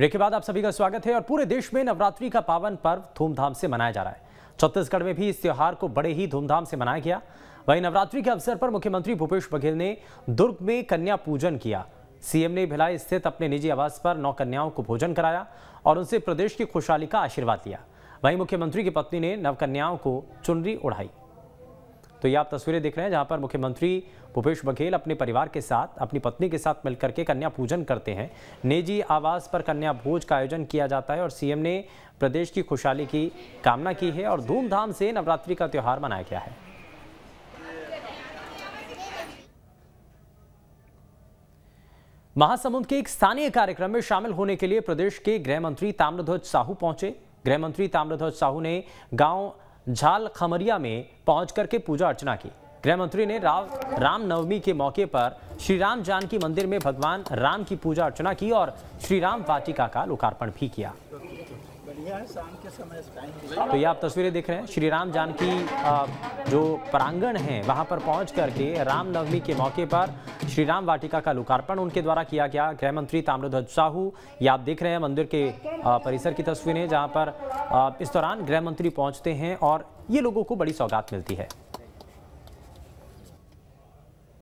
break के बाद आप सभी का स्वागत है और पूरे देश में नवरात्रि का पावन पर्व धूमधाम से मनाया जा रहा है छत्तीसगढ़ में भी इस त्यौहार को बड़े ही धूमधाम से मनाया गया वहीं नवरात्रि के अवसर पर मुख्यमंत्री भूपेश बघेल ने दुर्ग में कन्या पूजन किया सीएम ने भिलाई स्थित अपने निजी आवास पर नौ कन्याओं को भोजन कराया और उनसे प्रदेश की खुशहाली का आशीर्वाद लिया वहीं मुख्यमंत्री की पत्नी ने नवकन्याओं को चुनरी उड़ाई तो ये आप तस्वीरें देख रहे हैं जहाँ पर मुख्यमंत्री भूपेश बघेल अपने परिवार के साथ अपनी पत्नी के साथ मिलकर के कन्या पूजन करते हैं निजी आवास पर कन्या भोज का आयोजन किया जाता है और सीएम ने प्रदेश की खुशहाली की कामना की है और धूमधाम से नवरात्रि का त्यौहार मनाया गया है महासमुंद के एक स्थानीय कार्यक्रम में शामिल होने के लिए प्रदेश के गृह मंत्री ताम्रध्वज साहू पहुंचे गृह मंत्री ताम्रध्वज साहू ने गांव झाल खमरिया में पहुंच करके पूजा अर्चना की गृह मंत्री ने राव रामनवमी के मौके पर श्री राम जानकी मंदिर में भगवान राम की पूजा अर्चना की और श्री राम वाटिका का लोकार्पण भी किया तो ये आप तस्वीरें देख रहे हैं श्री राम जानकी जो प्रांगण है वहाँ पर पहुँच करके रामनवमी के मौके पर श्रीराम वाटिका का लोकार्पण उनके द्वारा किया गया गृह मंत्री ताम्रध्वज साहू ये आप देख रहे हैं मंदिर के परिसर की तस्वीरें जहां पर इस दौरान गृह मंत्री पहुंचते हैं और ये लोगों को बड़ी सौगात मिलती है